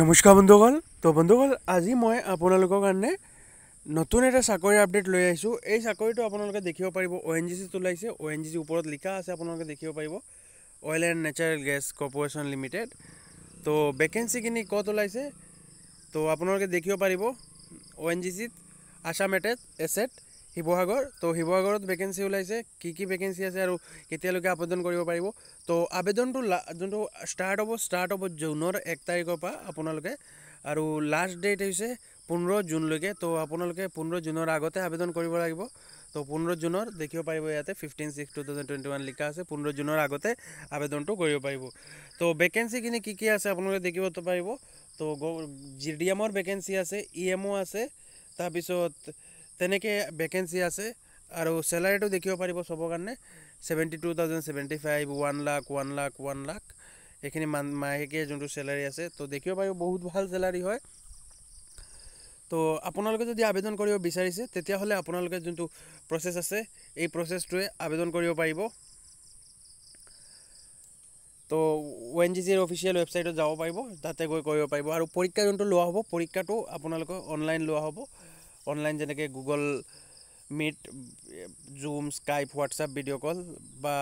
নমস্কাৰ বন্ধুসকল তো বন্ধুসকল আজি মই আপোনালোকৰ কাৰণে নতুন এটা চাকৰি আপডেট লৈ আহিছোঁ এই চাকৰিটো আপোনালোকে দেখিব পাৰিব অ' এন জি চিত ওলাইছে অ' এন জি চিৰ ওপৰত লিখা আছে আপোনালোকে দেখিব পাৰিব oil and natural gas corporation limited তো ভেকেঞ্চিখিনি ক'ত ওলাইছে তো আপোনালোকে দেখিব পাৰিব অ' এন জি চিত আছাম এটেড এছেট শিৱসাগৰ তো শিৱসাগৰত ভেকেঞ্চি ওলাইছে কি কি ভেকেঞ্চি আছে আৰু কেতিয়ালৈকে আবেদন কৰিব পাৰিব তো আবেদনটো যোনটো ষ্টাৰ্ট হ'ব ষ্টাৰ্ট হ'ব জুনৰ এক তাৰিখৰ পৰা আপোনালোকে আৰু লাষ্ট ডেট হৈছে পোন্ধৰ জুনলৈকে তো আপোনালোকে পোন্ধৰ জুনৰ আগতে আবেদন কৰিব লাগিব তো পোন্ধৰ জুনৰ দেখিব পাৰিব ইয়াতে fifteen six two thousand twenty one লিখা আছে পোন্ধৰ জুনৰ আগতে আবেদনটো কৰিব পাৰিব তো ভেকেঞ্চিখিনি কি কি আছে আপোনালোকে দেখিব পাৰিব তো জি ডি এমৰ ভেকেঞ্চি আছে ই এমো আছে তাৰপিছত তেনেকৈ ভেকেঞ্চি আছে আৰু চেলাৰিটো দেখিব পাৰিব চবৰ কাৰণে seventy two thousand seventy five one lakh one lakh one lakh এইখিনি মান মাহেকীয়া যোনটো চেলাৰি আছে তো দেখিব পাৰিব বহুত ভাল চেলাৰি হয় তো আপোনালোকে যদি আবেদন কৰিব বিচাৰিছে তেতিয়াহ'লে আপোনালোকে যোনটো প্ৰচেছ আছে এই প্ৰচেছটোৱে আবেদন কৰিব পাৰিব তো ৱেন জি চিৰ অফিচিয়েল ৱেবছাইটত যাব পাৰিব তাতে গৈ কৰিব পাৰিব আৰু পৰীক্ষা যোনটো লোৱা হ'ব পৰীক্ষাটো আপোনালোকৰ অনলাইন লোৱা হ'ব অনলাইন যেনেকৈ Google Meet Zoom Skype WhatsApp video' call বা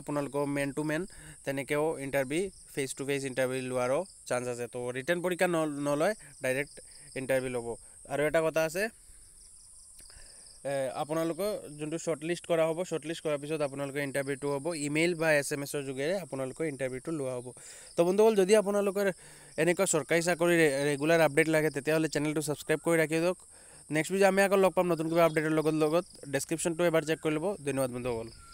আপোনালোকৰ মেন টু মেন তেনেকৈও interview face to face interview লোৱাৰো চান্স আছে তো ৰিটাৰ্ণ পৰীক্ষা ন নলয় ডাইৰেক্ট ইণ্টাৰভিউ ল'ব আৰু এটা কথা আছে আপোনালোকৰ যোনটো শ্বৰ্ট লিষ্ট কৰা হ'ব শ্বৰ্ট লিষ্ট কৰাৰ পিছত আপোনালোকৰ ইণ্টাৰভিউটো হ'ব ইমেইল বা এছ এম এছৰ যোগেৰে আপোনালোকৰ ইণ্টাৰভিউটো লোৱা হ'ব তো বন্ধুসকল যদি আপোনালোকৰ এনেকুৱা চৰকাৰী চাকৰি ৰেগুলাৰ আপডেট লাগে তেতিয়াহ'লে চেনেলটো ছাবস্ক্ৰাইব কৰি ৰাখি দিয়ক নেক্সট ভিডিঅ' আমি আকৌ লগ পাম নতুন কিবা আপডেটৰ লগত লগত ডেছক্ৰিপশ্যনটো এবাৰ চেক কৰি ল'ব ধন্যবাদ বন্ধুসকল